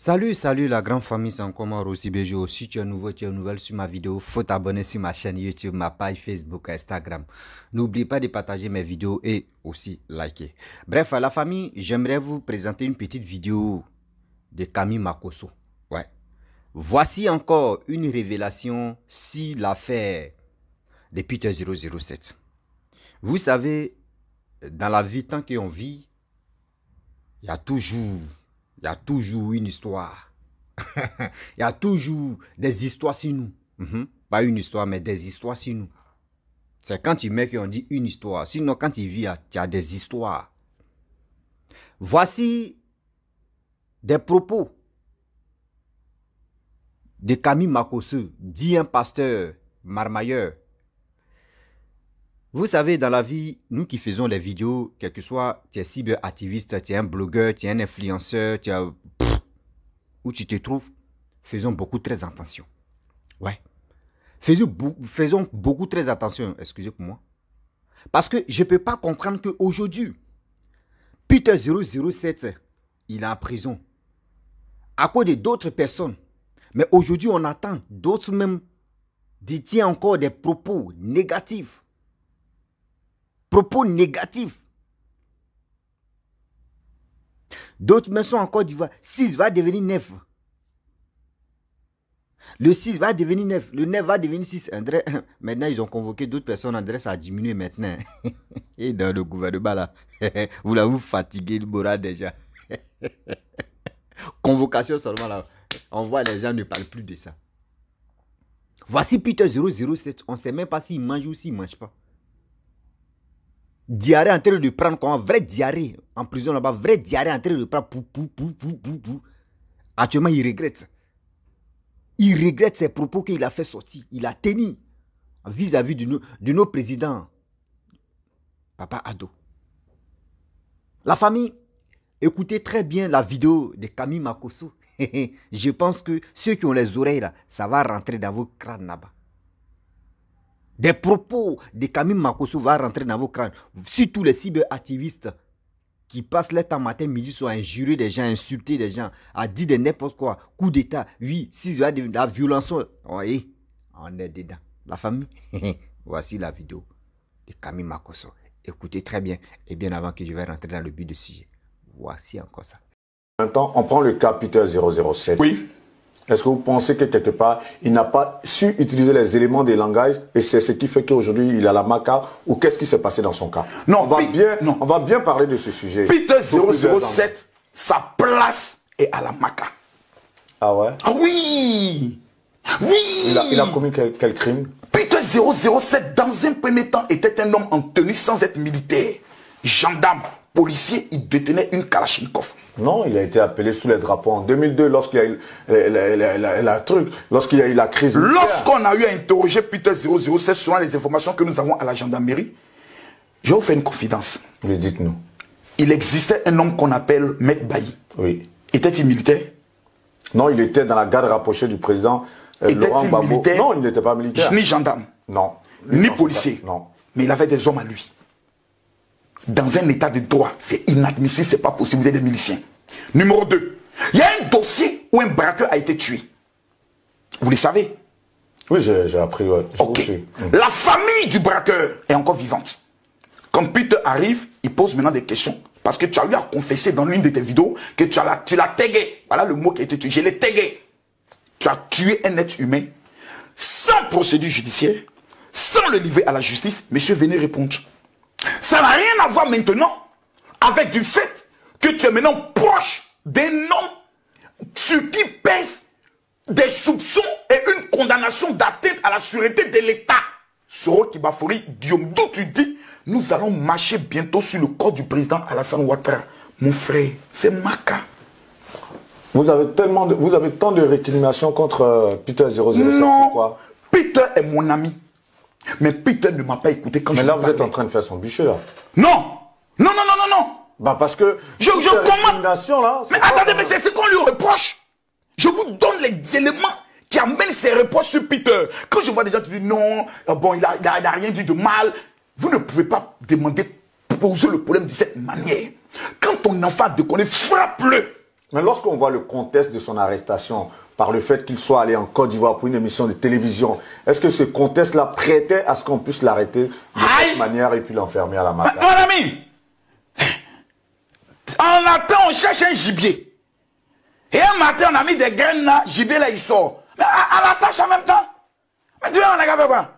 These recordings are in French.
Salut, salut la grande famille, c'est encore moi Rossi Bejo. Si tu es nouveau, tu es nouvelle sur ma vidéo, faut t'abonner sur ma chaîne YouTube, ma page Facebook, Instagram. N'oublie pas de partager mes vidéos et aussi liker. Bref, à la famille, j'aimerais vous présenter une petite vidéo de Camille Makoso. Ouais. Voici encore une révélation si l'affaire de Peter 007. Vous savez, dans la vie, tant qu'on vit, il y a toujours il y a toujours une histoire. Il y a toujours des histoires sur nous. Mm-hmm. Pas une histoire, mais des histoires sur nous. C'est quand tu mets qu'on dit une histoire. Sinon, quand tu vis, tu as des histoires. Voici des propos de Camille Makosseux, dit un pasteur marmailleur vous savez, dans la vie, nous qui faisons les vidéos, quel que soit, tu es cyberactiviste, tu es un blogueur, tu es un influenceur, tu es... où tu te trouves, faisons beaucoup très attention. Ouais. Faisons, faisons beaucoup très attention, excusez moi. Parce que je ne peux pas comprendre qu'aujourd'hui, Peter 007, il est en prison. À cause d'autres personnes. Mais aujourd'hui, on attend d'autres même détiennent encore des propos négatifs propos négatifs. D'autres maisons encore Côte d'Ivoire, 6 va devenir 9. Le 6 va devenir 9. Le 9 va devenir 6. André, maintenant, ils ont convoqué d'autres personnes. André, ça a diminué maintenant. Et dans le gouvernement, là, vous la vous le moral déjà. Convocation seulement, là. On voit les gens ne parlent plus de ça. Voici Peter 007. On ne sait même pas s'il mange ou s'il ne mange pas diarrhée en train de prendre un vrai diarrhée en prison là-bas, vrai diarrhée en train de prendre. Pou, Actuellement, il regrette. ça. Il regrette ses propos qu'il a fait sortir. Il a tenu vis-à-vis de, nos, nos présidents. Papa Ado. La famille, écoutez très bien la vidéo de Camille Makoso. Je pense que ceux qui ont les oreilles là, ça va rentrer dans vos crânes là-bas. Des propos de Camille Makoso vont rentrer dans vos crânes. Surtout les cyberactivistes qui passent leur temps matin, midi, sur à des gens, insulter des gens, à dire de n'importe quoi. Coup d'État, oui, si ça y de la violence, voyez, on est dedans. La famille, voici la vidéo de Camille Makoso. Écoutez très bien, et bien avant que je vais rentrer dans le but du sujet. Voici encore ça. En temps, on prend le capitaine 007. Oui. Est-ce que vous pensez que quelque part, il n'a pas su utiliser les éléments des langages et c'est ce qui fait qu'aujourd'hui, il a la maca ou qu'est-ce qui s'est passé dans son cas non on, va bien, on va bien parler de ce sujet. Peter 007, sa place est à la maca. Ah ouais Ah oui Oui il a, commis quel crime Peter 007, dans un premier temps, était un homme en tenue sans être militaire, gendarme policier, il détenait une Kalachnikov. Non, il a été appelé sous les drapeaux en 2002 lorsqu'il y a eu la, truc, lorsqu'il a eu la crise. Lorsqu'on a eu à interroger Peter c'est selon les informations que nous avons à la gendarmerie, je vous fais une confidence. Oui, dites-nous. Il existait un homme qu'on appelle Maître Bailly. Oui. Était-il militaire Non, il était dans la garde rapprochée du président euh, Laurent Gbagbo. Non, il n'était pas militaire. Ni gendarme. Non. Ni policier. Non. Mais il avait des hommes à lui dans un état de droit. C'est inadmissible, c'est pas possible, vous êtes des miliciens. Numéro 2. Il y a un dossier où un braqueur a été tué. Vous le savez Oui, j'ai appris. Mm. La famille du braqueur est encore vivante. Quand Peter arrive, il pose maintenant des questions. Parce que tu as eu à confesser dans l'une de tes vidéos que tu l'as tu l'as Voilà le mot qui a été tué. Je l'ai tegué. Tu as tué un être humain sans procédure judiciaire, sans le livrer à la justice. Monsieur, venez répondre. Ça n'a rien à voir maintenant avec du fait que tu es maintenant proche des noms sur qui pèsent des soupçons et une condamnation d'atteinte à la sûreté de l'État. Soro Kibafori, Guillaume, d'où tu dis, nous allons marcher bientôt sur le corps du président Alassane Ouattara. Mon frère, c'est Maka. Vous avez tellement de, vous avez tant de récriminations contre euh, Peter 007. Non, Peter est mon ami. Mais Peter ne m'a pas écouté quand Mais là, vous êtes en train de faire son bûcher, là. Non Non, non, non, non, non Bah, parce que... Je, commande... mais attendez, mais c'est ce qu'on lui reproche Je vous donne les éléments qui amènent ses reproches sur Peter. Quand je vois des gens qui disent non, euh, bon, il n'a rien dit de mal, vous ne pouvez pas demander, poser le problème de cette manière. Quand on en ton de déconne, frappe-le. Mais lorsqu'on voit le contexte de son arrestation, par le fait qu'il soit allé en Côte d'Ivoire pour une émission de télévision. Est-ce que ce contexte-là prêtait à ce qu'on puisse l'arrêter de cette manière et puis l'enfermer à la main Mon ami, en attendant, on cherche un gibier. Et un matin, on a mis des graines là, gibier là, il sort. Mais à, la tâche en même temps. Mais tu vois, on a gagné quoi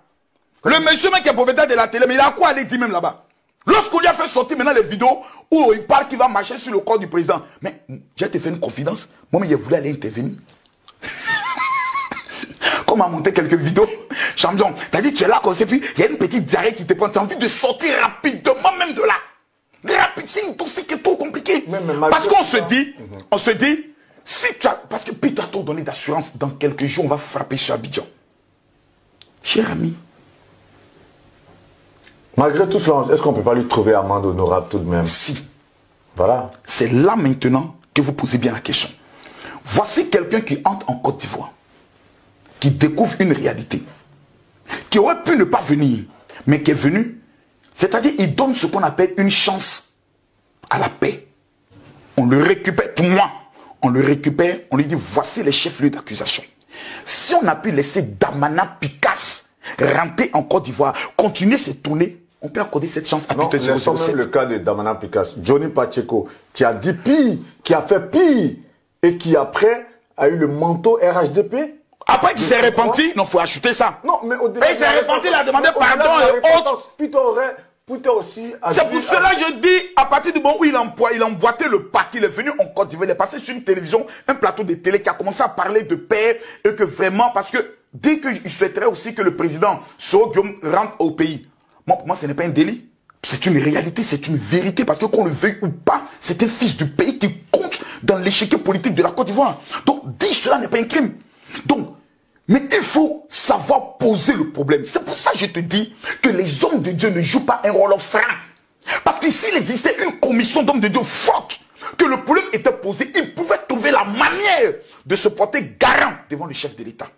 Le monsieur même qui est propriétaire de la télé, mais il a quoi aller dire même là-bas Lorsqu'on lui a fait sortir maintenant les vidéos où il parle qu'il va marcher sur le corps du président. Mais j'ai te fait une confidence. Moi, mais il voulait aller intervenir. Comment m'a monter quelques vidéos. Champion, t'as dit, tu es là comme sait puis il y a une petite diarrhée qui te prend. T'as envie de sortir rapidement même de là. Rapide, c'est une qui est trop compliqué. parce qu'on se dit, mhm. on se dit, si tu parce que puis tu as tout donné d'assurance, dans quelques jours, on va frapper sur Abidjan. Cher ami. Malgré tout cela, est-ce qu'on ne peut pas lui trouver amende honorable tout de même Si. Voilà. C'est là maintenant que vous posez bien la question. Voici quelqu'un qui entre en Côte d'Ivoire, qui découvre une réalité, qui aurait pu ne pas venir, mais qui est venu. C'est-à-dire, il donne ce qu'on appelle une chance à la paix. On le récupère, pour moi, on le récupère, on lui dit, voici les chefs-lieux d'accusation. Si on a pu laisser Damana Picasse rentrer en Côte d'Ivoire, continuer ses tournées, on peut accorder cette chance à Peter C'est le cas de Damana Picasse, Johnny Pacheco, qui a dit pire, qui a fait pire et qui après a eu le manteau RHDP Après qu'il s'est repenti, non, faut acheter ça. Non, mais au début. Et il s'est repenti, il a demandé pardon et autres. aussi... c'est pour cela que je dis, à partir du moment où il a, il emboîté le parti, il est venu en Côte d'Ivoire, il est passé sur une télévision, un plateau de télé qui a commencé à parler de paix et que vraiment, parce que dès qu'il souhaiterait aussi que le président Guillaume rentre au pays, moi, pour moi, ce n'est pas un délit. C'est une réalité, c'est une vérité, parce que qu'on le veuille ou pas, c'est un fils du pays qui compte dans l'échec politique de la Côte d'Ivoire. Donc, dire cela n'est pas un crime. Donc, mais il faut savoir poser le problème. C'est pour ça que je te dis que les hommes de Dieu ne jouent pas un rôle offrant. Parce que s'il existait une commission d'hommes de Dieu forte, que le problème était posé, ils pouvaient trouver la manière de se porter garant devant le chef de l'État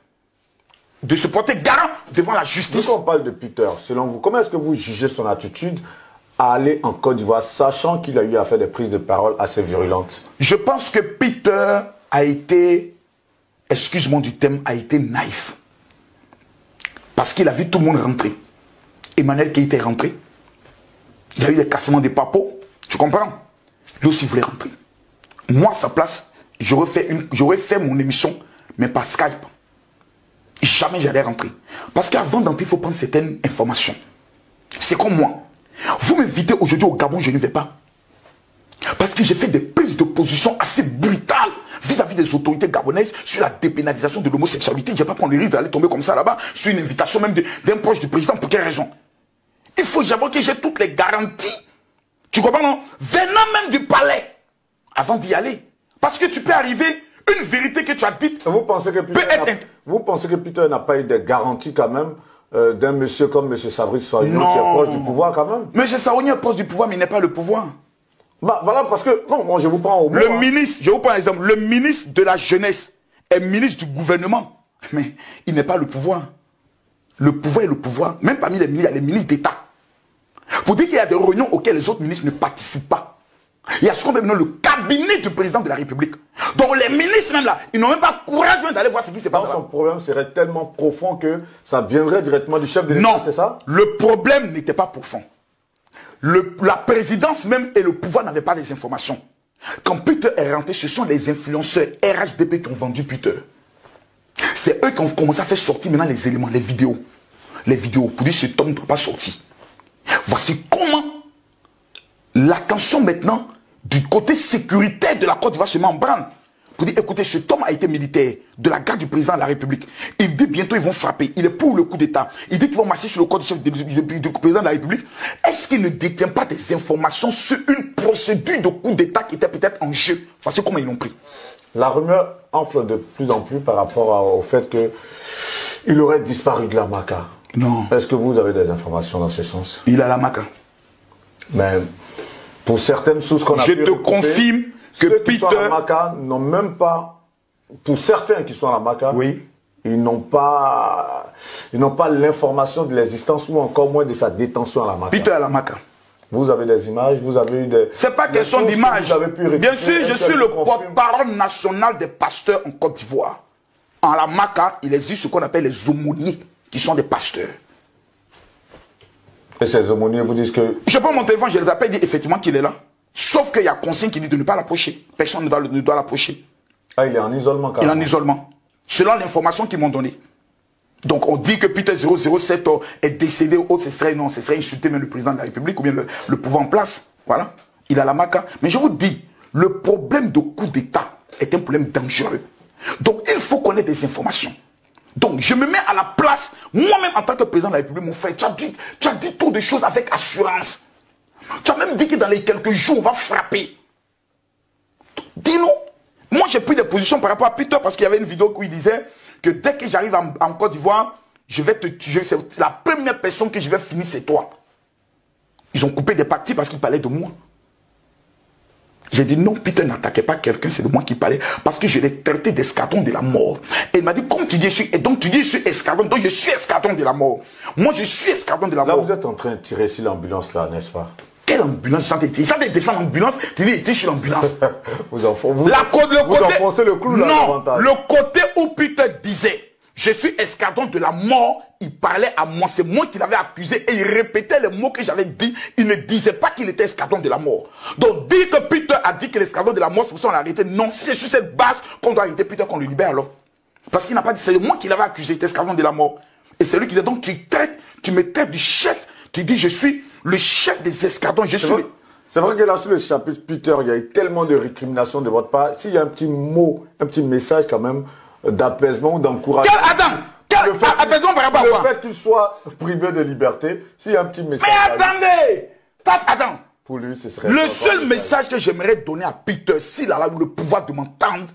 de se porter garant devant la justice. Quand on parle de Peter, selon vous, comment est-ce que vous jugez son attitude à aller en Côte d'Ivoire, sachant qu'il a eu à faire des prises de parole assez virulentes Je pense que Peter a été, excuse-moi du thème, a été naïf. Parce qu'il a vu tout le monde rentrer. Emmanuel qui était rentré. Il y a eu des cassements des papos. Tu comprends Lui aussi voulait rentrer. Moi, à sa place, j'aurais fait, une, j'aurais fait mon émission, mais par Skype jamais j'allais rentrer. Parce qu'avant d'entrer, il faut prendre certaines informations. C'est comme moi. Vous m'invitez aujourd'hui au Gabon, je ne vais pas. Parce que j'ai fait des prises de position assez brutales vis-à-vis des autorités gabonaises sur la dépénalisation de l'homosexualité. Je vais pas prendre le risque d'aller tomber comme ça là-bas sur une invitation même d'un proche du président. Pour quelle raison Il faut d'abord que j'ai toutes les garanties. Tu comprends, non Venant même du palais, avant d'y aller. Parce que tu peux arriver, une vérité que tu as dite vous pensez que peut être... Vous pensez que Peter n'a pas eu des garanties quand même euh, d'un monsieur comme M. Sabri qui est proche du pouvoir quand même M. Saouni est proche du pouvoir, mais il n'est pas le pouvoir. Bah, voilà, parce que, non, moi je vous prends Le hein. ministre, je vous prends un exemple, le ministre de la jeunesse est ministre du gouvernement, mais il n'est pas le pouvoir. Le pouvoir est le pouvoir. Même parmi les ministres, il y a les ministres d'État. Vous dites qu'il y a des réunions auxquelles les autres ministres ne participent pas. Il y a ce qu'on maintenant le cabinet du président de la République. Donc les ministres même là, ils n'ont même pas le courage d'aller voir ce qui se passe. Son problème serait tellement profond que ça viendrait directement du chef de l'État, c'est ça Le problème n'était pas profond. la présidence même et le pouvoir n'avaient pas les informations. Quand Peter est rentré, ce sont les influenceurs RHDP qui ont vendu Peter. C'est eux qui ont commencé à faire sortir maintenant les éléments, les vidéos. Les vidéos, pour dire ce tombe ne pas sortir. Voici comment l'attention maintenant du côté sécuritaire de la Côte d'Ivoire se membrane. en Pour dire, écoutez, ce homme a été militaire de la garde du président de la République. Il dit bientôt ils vont frapper. Il est pour le coup d'État. Il dit qu'ils vont marcher sur le corps du chef du, président de la République. Est-ce qu'il ne détient pas des informations sur une procédure de coup d'État qui était peut-être en jeu Voici comment ils l'ont pris. La rumeur enfle de plus en plus par rapport au fait qu'il aurait disparu de la MACA. Non. Est-ce que vous avez des informations dans ce sens Il a la MACA. Mais pour certaines sources qu'on a Je te confirme que ceux Peter... qui sont à la Maca n'ont même pas... Pour certains qui sont à la Maca, oui. ils n'ont pas ils n'ont pas l'information de l'existence ou encore moins de sa détention à la Maca. Peter à la Maca. Vous avez des images, vous avez eu des... C'est pas question d'image. Que Bien sûr, je suis le porte-parole national des pasteurs en Côte d'Ivoire. En la Maca, il existe ce qu'on appelle les aumôniers, qui sont des pasteurs. Et ces aumôniers vous disent que... Je peux mon téléphone, je les appelle, dit effectivement qu'il est là. Sauf qu'il y a consigne qui dit de ne pas l'approcher. Personne ne doit, ne doit l'approcher. Ah, il est en isolement quand Il est en isolement. Selon l'information qu'ils m'ont donnée. Donc on dit que Peter 007 euh, est décédé ou autre, ce serait, non, ce serait insulté même le président de la République ou bien le, pouvoir en place. Voilà. Il a la maca. Mais je vous dis, le problème de coup d'État est un problème dangereux. Donc il faut connaître des informations. Donc, je me mets à la place, moi-même en tant que président de la République, mon frère, tu as dit, tu as dit des choses avec assurance. Tu as même dit que dans les quelques jours, on va frapper. Dis-nous. Moi, j'ai pris des positions par rapport à Peter parce qu'il y avait une vidéo où il disait que dès que j'arrive en, Côte d'Ivoire, je vais te tuer. la première personne que je vais finir, c'est toi. Ils ont coupé des parties parce qu'ils parlaient de moi. J'ai dit non, Peter, n'attaquez pas quelqu'un, c'est de moi qui parlais, parce que je l'ai traité d'escadron de la mort. Et il m'a dit, comme tu dis, je suis, et donc tu dis, je suis escadron, donc je suis escadron de la mort. Moi, je suis escadron de la mort. Là, vous êtes en train de tirer sur l'ambulance, là, n'est-ce pas quelle ambulance Ils sont des défendre l'ambulance. Tu dis, était sur l'ambulance. vous en vous, la côte, le vous enfoncez le clou là. Non, le côté où Peter disait, je suis escadron de la mort il parlait à moi, c'est moi qui l'avais accusé et il répétait les mots que j'avais dit. Il ne disait pas qu'il était escadron de la mort. Donc dit que Peter a dit que l'escadron de la mort, c'est pour ça qu'on l'a arrêté. Non, c'est sur cette base qu'on doit arrêter Peter, qu'on le libère alors. Parce qu'il n'a pas dit, c'est moi qui l'avais accusé, était escadron de la mort. Et c'est lui qui dit, donc tu traites, tu me traites du chef, tu dis je suis le chef des escadrons, je suis... C'est vrai que là, sur le chapitre Peter, il y a eu tellement de récriminations de votre part. S'il y a un petit mot, un petit message quand même euh, d'apaisement ou d'encouragement... Quel Adam Quel apaisement le fait qu'il soit privé de liberté, s'il y a un petit message. Mais attendez Attends Pour lui, ce serait. Le seul message, que j'aimerais donner à Peter, s'il a le pouvoir de m'entendre,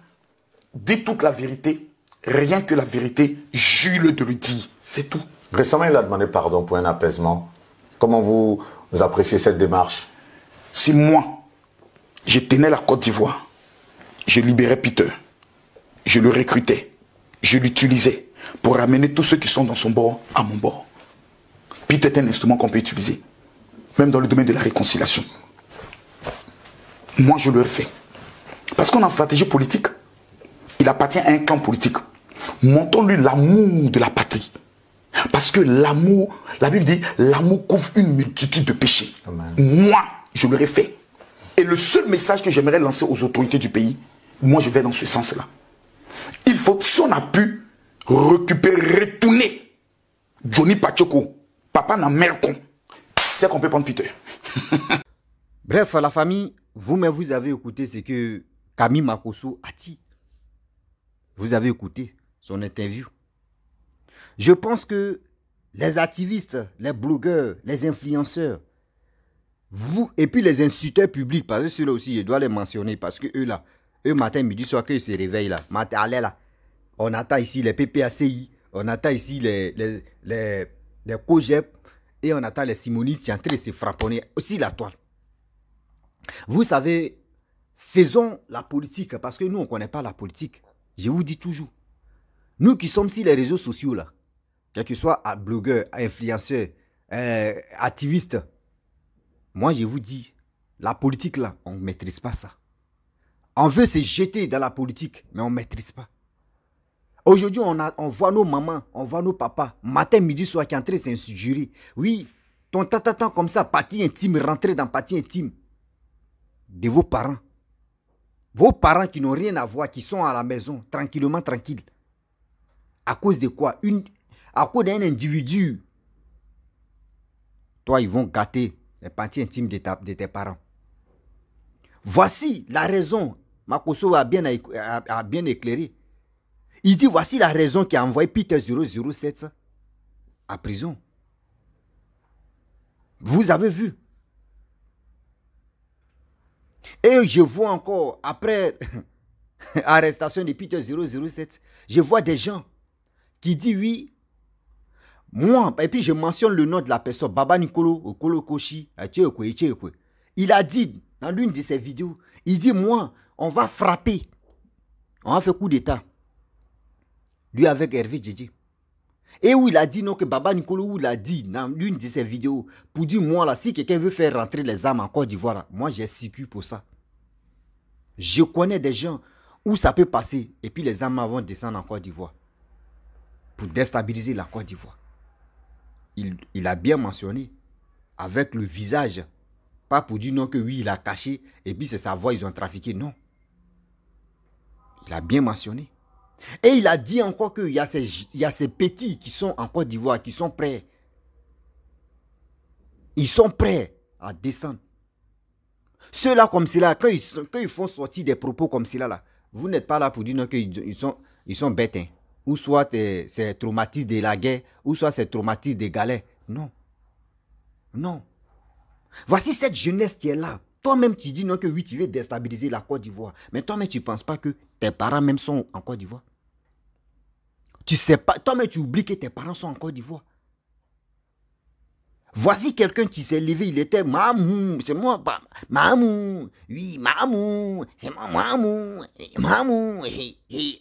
dit toute la vérité, rien que la vérité, jure de le dire. C'est tout. Récemment, il a demandé pardon pour un apaisement. Comment vous, vous appréciez cette démarche Si moi, je tenais la Côte d'Ivoire, je libérais Peter, je le recrutais, je l'utilisais, pour ramener tous ceux qui sont dans son bord à mon bord. peut est un instrument qu'on peut utiliser, même dans le domaine de la réconciliation. Moi, je le refais. Parce qu'on a une stratégie politique. Il appartient à un camp politique. Montons-lui l'amour de la patrie. Parce que l'amour, la Bible dit, l'amour couvre une multitude de péchés. Moi, je l'aurais fait. Et le seul message que j'aimerais lancer aux autorités du pays, moi, je vais dans ce sens-là. Il faut, si on a pu, récupérer, retourner Johnny Pacheco, papa n'a C'est qu'on peut prendre Peter. Bref, la famille, vous-même, vous avez écouté ce que Camille Makoso a dit. Vous avez écouté son interview. Je pense que les activistes, les blogueurs, les influenceurs, vous, et puis les insulteurs publics, parce que ceux-là aussi, je dois les mentionner, parce que eux là, eux matin, midi, soir, qu'ils se réveillent là, matin, allez là, on attend ici les PPACI, on attend ici les, les, COGEP et on attend les simonistes qui sont en train se aussi la toile. Vous savez, faisons la politique parce que nous, on ne connaît pas la politique. Je vous dis toujours. Nous qui sommes sur les réseaux sociaux, là, quel que soit blogueur, influenceur, euh, activiste, moi, je vous dis, la politique, là, on ne maîtrise pas ça. On veut se jeter dans la politique, mais on ne maîtrise pas. Aujourd'hui, on, on voit nos mamans, on voit nos papas, matin, midi, soir, qui entrent jury. Oui, ton tatatan comme ça, partie intime, rentrer dans partie intime de vos parents. Vos parents qui n'ont rien à voir, qui sont à la maison, tranquillement, tranquille. À cause de quoi Une, À cause d'un individu. Toi, ils vont gâter les parties intimes de, de tes parents. Voici la raison. ma a bien, a bien éclairé. Il dit, voici la raison qui a envoyé Peter 007 à prison. Vous avez vu. Et je vois encore, après arrestation de Peter 007, je vois des gens qui disent oui. Moi, et puis je mentionne le nom de la personne, Baba Nicolo Koshi, il a dit dans l'une de ses vidéos, il dit, moi, on va frapper. On va faire coup d'État lui avec Hervé Djedji. Et où il a dit non que Baba Nicolo l'a dit dans l'une de ses vidéos pour dire moi là si quelqu'un veut faire rentrer les armes en Côte d'Ivoire, moi j'ai sicu pour ça. Je connais des gens où ça peut passer et puis les armes vont descendre en Côte d'Ivoire pour déstabiliser la Côte d'Ivoire. Il, il, a bien mentionné avec le visage, pas pour dire non que oui il a caché et puis c'est sa voix ils ont trafiqué, non. Il a bien mentionné. Et il a dit encore qu'il y, a ces, y a ces petits qui sont en Côte d'Ivoire, qui sont prêts. Ils sont prêts à descendre. Ceux-là comme cela, quand ils, font sortir des propos comme cela, là, vous n'êtes pas là pour dire non, qu'ils sont, ils sont bêtes. Hein. Ou soit euh, c'est traumatisme de la guerre, ou soit c'est traumatisme des galets. Non. Non. Voici cette jeunesse qui est là. Toi-même, tu dis non que oui, tu veux déstabiliser la Côte d'Ivoire. Mais toi-même, tu ne penses pas que tes parents même sont en Côte d'Ivoire. Tu sais pas, toi-même, tu oublies que tes parents sont en Côte d'Ivoire. Voici quelqu'un qui s'est levé, il était Mamou, c'est moi, Mamou, oui, Mamou, c'est moi, Mamou, Mamou,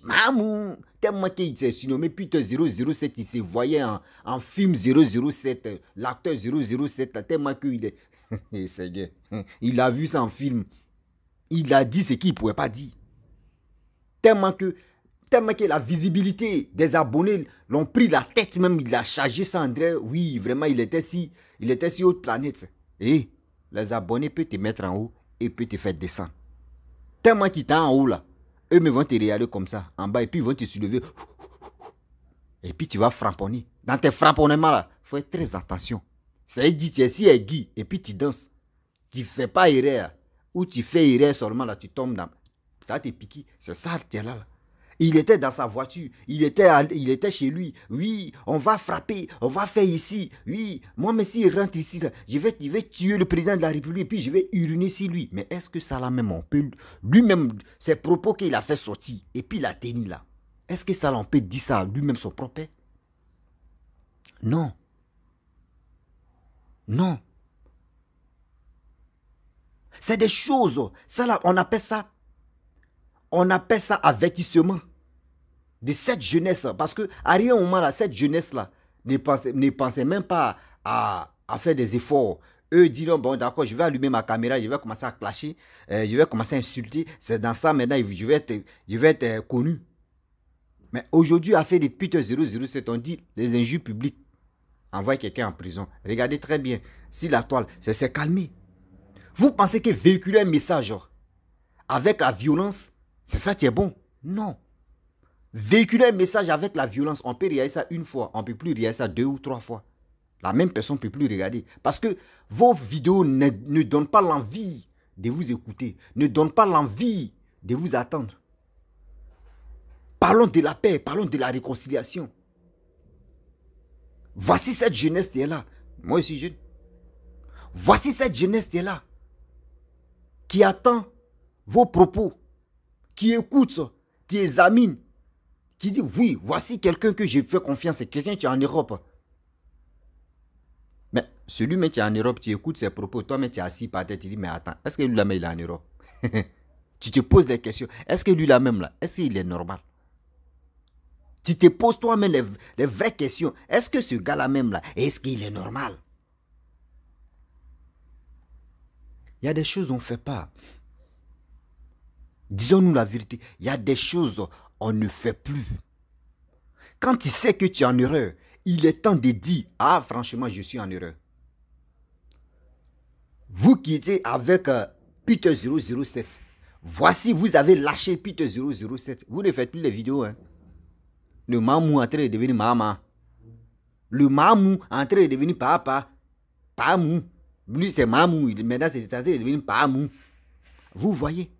Mamou. Tellement qu'il s'est surnommé, puis 007, il se voyait en, film 007, l'acteur 007, tellement qu'il est il a vu ça en film. Il a dit ce qu'il ne pouvait pas dire. Tellement que, tellement que la visibilité des abonnés l'ont pris la tête même, il a chargé ça, André. Oui, vraiment, il était si, il était si haute planète. Et les abonnés peuvent te mettre en haut et peuvent te faire descendre. Tellement qu'il t'a en haut là, eux me vont te regarder comme ça, en bas, et puis ils vont te soulever. Et puis tu vas framponner. Dans tes framponnements là, faut être très attention. Ça veut dire, tu es si et puis tu danses. Tu fais pas erreur. Ou tu fais erreur seulement, là, tu tombes dans. Ça t'est piqué. C'est ça, tu là, Il était dans sa voiture, il était, il était chez lui. Oui, on va frapper, on va faire ici. Oui, moi, mais s'il rentre ici, je, vais, vais tuer le président de la République, et puis je vais uriner sur lui. Mais est-ce que ça, là même, on peut. Lui-même, ses propos qu'il a fait sortir, et puis il a tenu là. Est-ce que ça, là, on peut dire ça lui-même, son propre père Non. Non. C'est des choses. Ça on appelle ça. On appelle ça avertissement de cette jeunesse. Parce que à rien moment cette jeunesse là ne pensait, même pas à, faire des efforts. Eux disent non, bon d'accord, je vais allumer ma caméra, je vais commencer à clasher, euh, je vais commencer à insulter. C'est dans ça maintenant, je vais être, je vais être euh, connu. Mais aujourd'hui, à fait des putes 007, on dit des injures publiques envoie quelqu'un en prison. Regardez très bien. Si la toile se s'est calmée. Vous pensez que véhiculer un message avec la violence, c'est ça qui est bon Non. Véhiculer un message avec la violence, on peut réagir ça une fois, on ne peut plus réagir ça deux ou trois fois. La même personne ne peut plus regarder. Parce que vos vidéos ne donnent pas l'envie de vous écouter, ne donnent pas l'envie de vous attendre. Parlons de la paix, parlons de la réconciliation. Voici cette jeunesse qui est là. Moi aussi jeune. Voici cette jeunesse qui est là. Qui attend vos propos. Qui écoute. Qui examine. Qui dit oui, voici quelqu'un que j'ai fait confiance. C'est quelqu'un qui est en Europe. Mais celui-même qui est en Europe, tu écoutes ses propos. Toi-même, tu es assis par terre. Tu dis mais attends, est-ce que lui même il est en Europe Tu te poses des questions. Est-ce que lui-là-même là, est-ce qu'il est normal tu te poses toi-même les, vraies questions. Est-ce que ce gars-là même là, est-ce qu'il est normal Il y a des choses on ne fait pas. Disons-nous la vérité, il y a des choses on ne fait plus. Quand tu sais que tu es en erreur, il est temps de dire, ah franchement, je suis en erreur. Vous qui étiez avec euh, Peter 007, voici, vous avez lâché Peter 007. Vous ne faites plus les vidéos. Hein. Le mamou est en train de devenir maman. Le mamou est en train de devenir papa. Pamou. Lui, c'est mamou. Maintenant, c'est en train de devenir pamou. Vous voyez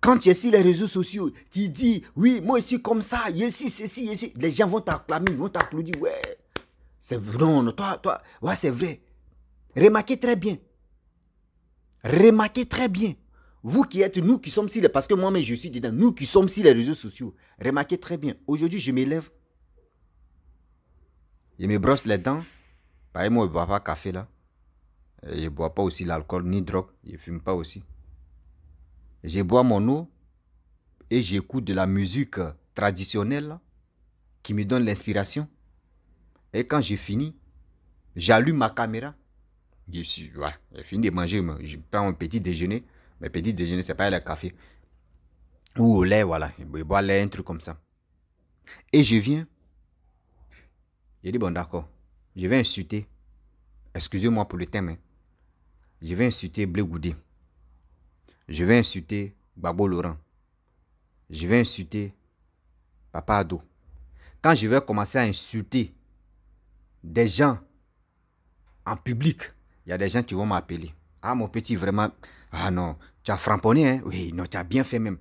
quand tu es sur les réseaux sociaux, tu dis, oui, moi je suis comme ça, je suis ceci, je suis. Les gens vont t'acclamer, vont t'applaudir. Ouais, c'est vrai. Non, toi, toi, ouais, c'est vrai. Remarquez très bien. Remarquez très bien. Vous qui êtes, nous qui sommes si les... Parce que moi-même, je suis dedans. Nous qui sommes si les réseaux sociaux. Remarquez très bien. Aujourd'hui, je m'élève. lève. Je me brosse les dents. moi, je ne bois pas café là. Je ne bois pas aussi l'alcool ni drogue. Je ne fume pas aussi. Je bois mon eau et j'écoute de la musique traditionnelle qui me donne l'inspiration. Et quand j'ai fini, j'allume ma caméra. Je suis, fini de manger, je prends un petit déjeuner. Mais petit déjeuner, c'est pas le café. Ou au lait, voilà. Il boit lait, un truc comme ça. Et je viens. Je dis, bon, d'accord. Je vais insulter. Excusez-moi pour le thème. Hein. Je vais insulter Blegoudé. Je vais insulter Babo Laurent. Je vais insulter Papa Ado. Quand je vais commencer à insulter des gens en public, il y a des gens qui vont m'appeler. Ah, mon petit, vraiment, ah non, tu as framponné, hein Oui, non, tu as bien fait même.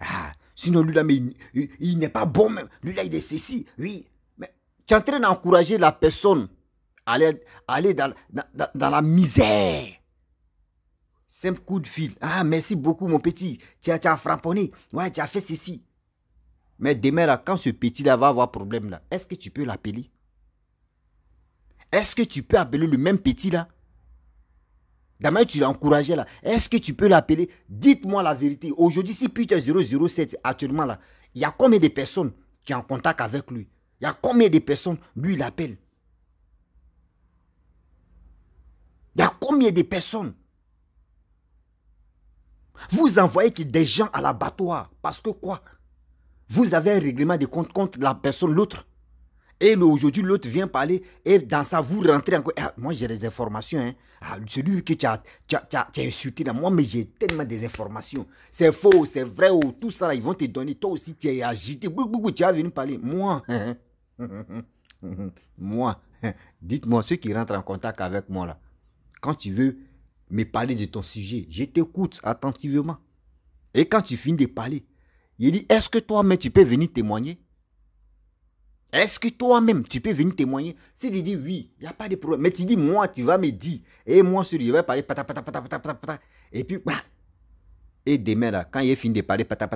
Ah, sinon lui-là, il, n'est pas bon même. Lui-là, il est ceci, oui. Mais tu es en train d'encourager la personne à aller, dans, la misère. Simple coup de fil. Ah, merci beaucoup, mon petit. Tu as, tu framponné. Ouais, tu as fait ceci. Mais demain, quand ce petit-là va avoir problème, là, est-ce que tu peux l'appeler Est-ce que tu peux appeler le même petit-là Demain, tu l'as encouragé là. Est-ce que tu peux l'appeler Dites-moi la vérité. Aujourd'hui, si Peter 007, actuellement là, il y a combien de personnes qui sont en contact avec lui Il y a combien de personnes lui, il Il y a combien de personnes Vous envoyez des gens à l'abattoir. Parce que quoi Vous avez un règlement de compte contre la personne, l'autre. Et aujourd'hui, l'autre vient parler, et dans ça, vous rentrez encore. Ah, moi, j'ai des informations. Hein. Ah, celui que tu as, insulté, là, moi, mais j'ai tellement des informations. C'est faux, c'est vrai, ou oh, tout ça, ils vont te donner. Toi aussi, tu es agité. Tu as venu parler. Moi, moi, dites-moi, ceux qui rentrent en contact avec moi, là, quand tu veux me parler de ton sujet, je t'écoute attentivement. Et quand tu finis de parler, il dit, est-ce que toi-même, tu peux venir témoigner est-ce que toi-même, tu peux venir témoigner Si tu dis oui, il n'y a pas de problème. Mais tu dis moi, tu vas me dire. Et moi, sur je vais parler pata Et puis, voilà. Et demain, là, quand il est fini de parler pata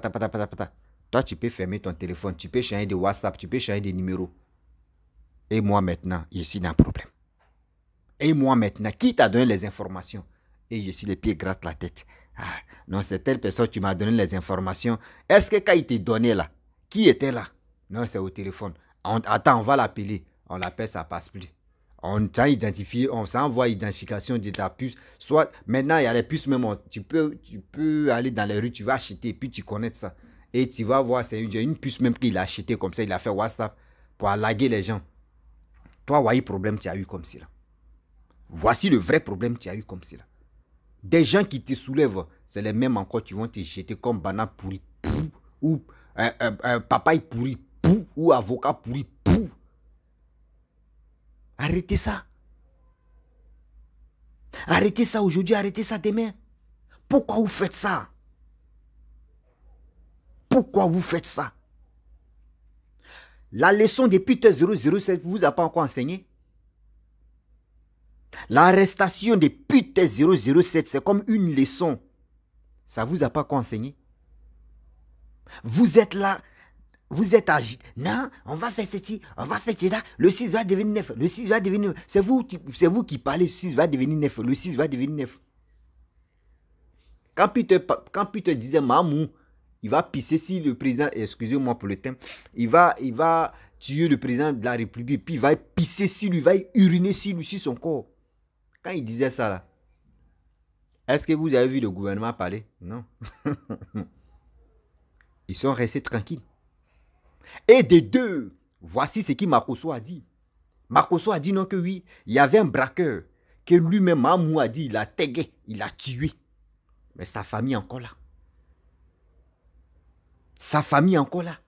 toi, tu peux fermer ton téléphone, tu peux changer de WhatsApp, tu peux changer de numéro. Et moi, maintenant, je suis dans un problème. Et moi, maintenant, qui t'a donné les informations Et je suis les pieds gratte la tête. Ah, non, c'est telle personne qui m'a donné les informations. Est-ce que quand il t'a donné là, qui était là Non, c'est au téléphone attends, on va l'appeler. On l'appelle, ça passe plus. On t'a identifié, on s'envoie l'identification de ta puce. Soit maintenant, il y a les puces même. Tu peux, tu peux aller dans les rues, tu vas acheter, puis tu connais ça. Et tu vas voir, c'est une, une puce même qu'il a acheté comme ça, il a fait WhatsApp pour laguer les gens. Toi, voyez problème tu as eu comme cela. Voici le vrai problème tu as eu comme cela. Des gens qui te soulèvent, c'est les mêmes encore qui vont te jeter comme banane pourri ou un euh, euh, euh, papaye pourri pou ou avocat pourri pou. Arrêtez ça. Arrêtez ça aujourd'hui, arrêtez ça demain. Pourquoi vous faites ça Pourquoi vous faites ça La leçon de Peter 007 vous a pas encore enseigné L'arrestation de Peter 007, c'est comme une leçon. Ça vous a pas encore enseigné Vous êtes là, vous êtes agité. Non, on va faire ceci, on va faire cela. Le 6 va devenir 9. Le 6 va devenir 9. C'est vous, c'est vous qui parlez, le 6 va devenir 9. Le 6 va devenir 9. Quand Peter, quand disait Mamou, il va pisser si le président, excusez-moi pour le thème, il va, il va tuer le président de la République, puis il va pisser si lui, il va uriner si lui, sur son corps. Quand il disait ça là, est-ce que vous avez vu le gouvernement parler Non. Ils sont restés tranquilles. Et des deux, voici ce qui Marcosso a dit. Marcosso a dit non que oui, il y avait un braqueur que lui-même, Amou a dit, il a tagué, il a tué. Mais sa famille est encore là. Sa famille est encore là.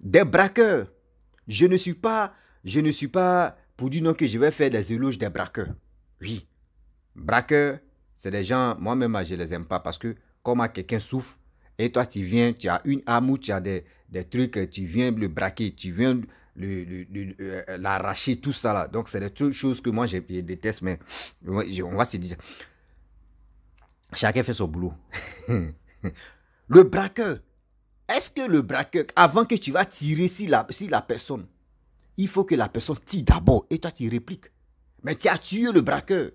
Des braqueurs. Je ne suis pas, je ne suis pas pour dire non que je vais faire des éloges des braqueurs. Oui. Braqueurs, c'est des gens, moi-même, je ne les aime pas parce que comment quelqu'un souffre, et toi, tu viens, tu as une âme tu as des, trucs, tu viens le braquer, tu viens euh, l'arracher, tout ça là. Donc, c'est des choses que moi, je, déteste, mais on va se dire. Chacun fait son boulot. le braqueur, est-ce que le braqueur, avant que tu vas tirer sur la, la personne, il faut que la personne tire d'abord et toi tu répliques. Mais tu as tué le braqueur.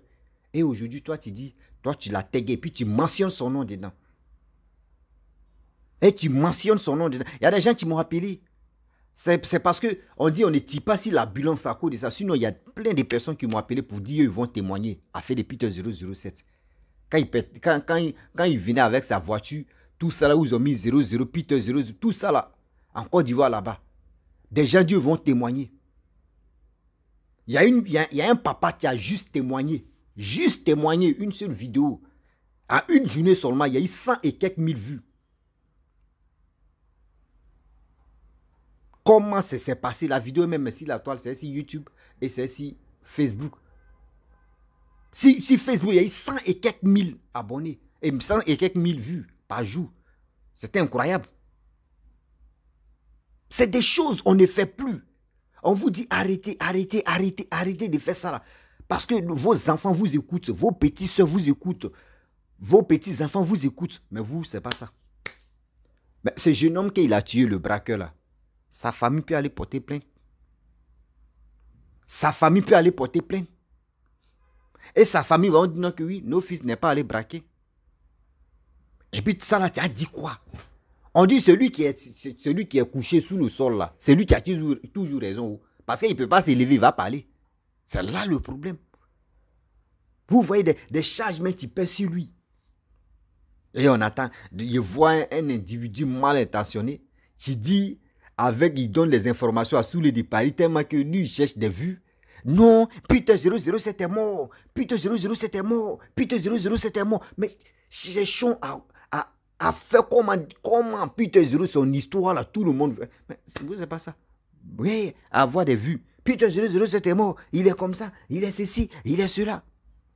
Et aujourd'hui, toi tu dis, toi tu l'as tagué, puis tu mentionnes son nom dedans. Et tu mentionnes son nom Il y a des gens qui m'ont appelé. C'est parce qu'on dit on ne tire pas si l'ambulance à cause de ça. Sinon, il y a plein de personnes qui m'ont appelé pour dire qu'ils vont témoigner A fait des Peter 007. Quand il, quand, il, venait avec sa voiture, tout ça là où ils ont mis 00, Peter 00, tout ça là, en Côte d'Ivoire là-bas, des gens Dieu vont témoigner. Il y, a une, il y a un papa qui a juste témoigné, juste témoigné, une seule vidéo. À une journée seulement, il y a eu 100 et quelques mille vues. comment ça s'est passé. La vidéo même si la toile, c'est ici YouTube et c'est ici Facebook. Si, Facebook, il y a eu 100 et quelques mille abonnés et 100 et quelques mille vues par jour. C'était incroyable. C'est des choses on ne fait plus. On vous dit arrêtez, arrêtez, arrêtez, arrêtez de faire ça Parce que vos enfants vous écoutent, vos petits soeurs vous écoutent, vos petits enfants vous écoutent. Mais vous, c'est pas ça. Mais ce jeune homme qu'il a tué, le braqueur là, sa famille peut aller porter plainte. Sa famille peut aller porter plainte. Et sa famille va dire que oui, nos fils n'est pas allé braquer. Et puis ça là, tu as dit quoi On dit celui qui est, celui qui est couché sous le sol là, c'est lui qui a toujours, toujours raison. Oh. Parce qu'il ne peut pas s'élever, il va parler. C'est là le problème. Vous voyez des, charges mais qui pèsent sur lui. Et on attend. Je vois un individu mal intentionné qui dit avec, il donne les informations à Soulé de Paris tellement que lui, il cherche des vues. Non, putain 007 c'était mort, putain 007 c'était mort, putain 007 c'était mort. Mais cherchons à, à, à faire comment, comment putain 0 son histoire là, tout le monde veut. Mais vous, c'est pas ça. Oui, avoir des vues. Putain 007 c'était mort, il est comme ça, il est ceci, il est cela.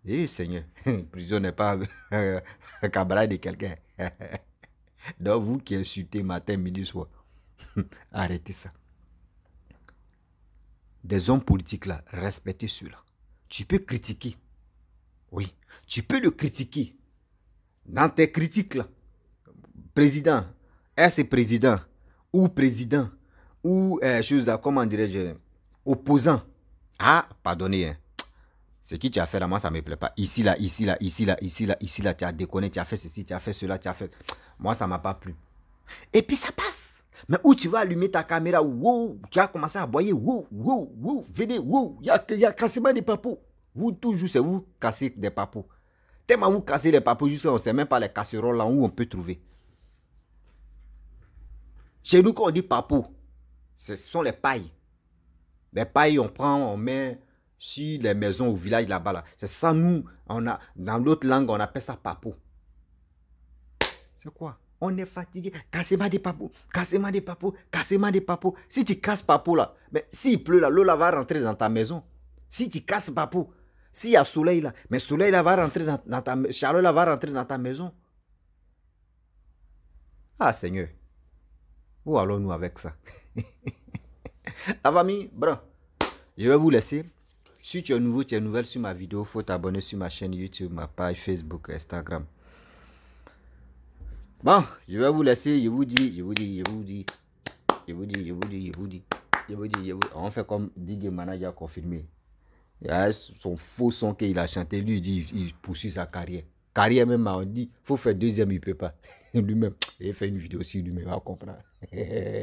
Eh Seigneur, prison n'est pas euh, un cabaret de quelqu'un. Donc vous qui insultez matin, midi, soir. Arrêtez ça. Des hommes politiques là, respectez cela. Tu peux critiquer. Oui, tu peux le critiquer. Dans tes critiques là, président, est-ce président ou président ou chose euh, comment dirais-je, opposant. Ah, pardonnez. Hein. Ce qui tu as fait là, moi, ça ne me plaît pas. Ici, là, ici, là, ici, là, ici, là, ici, là, tu as déconné, tu as fait ceci, tu as fait cela, tu as fait. Moi, ça ne m'a pas plu. Et puis ça passe. Mais où tu vas allumer ta caméra, tu as commencé à boyer, venez, il y a, y cassement des papos. Vous, toujours, c'est vous casser des papos. Tellement vous cassez des papos, on ne sait même pas les casseroles là où on peut trouver. Chez nous, quand on dit papos, ce sont les pailles. Les pailles, on prend, on met sur les maisons au village là-bas. Là. C'est ça, nous, on a, dans l'autre langue, on appelle ça papo. C'est quoi on est fatigué. Cassez-moi des papous, cassez-moi des papous, cassez-moi des Si tu casses papou là, mais s'il pleut là, l'eau là va rentrer dans ta maison. Si tu casses papou, s'il y a soleil là, mais soleil là va rentrer dans, ta chaleur là va rentrer dans ta maison. Ah Seigneur, où allons-nous avec ça? famille, bro, je vais vous laisser. Si tu es nouveau, tu es nouvelle sur ma vidéo, faut t'abonner sur ma chaîne YouTube, ma page Facebook, Instagram. Bon, je vais vous laisser, je vous dis, je vous dis, je vous dis, je vous dis, je vous dis, je vous dis, je vous dis, je vous dis. On fait comme Digue Manager confirmé. Il a son faux son qu'il a chanté, lui, il dit, il poursuit sa carrière. Carrière même, on dit, faut faire deuxième, il ne peut pas. Lui-même, il fait une vidéo aussi, lui-même, on comprendre.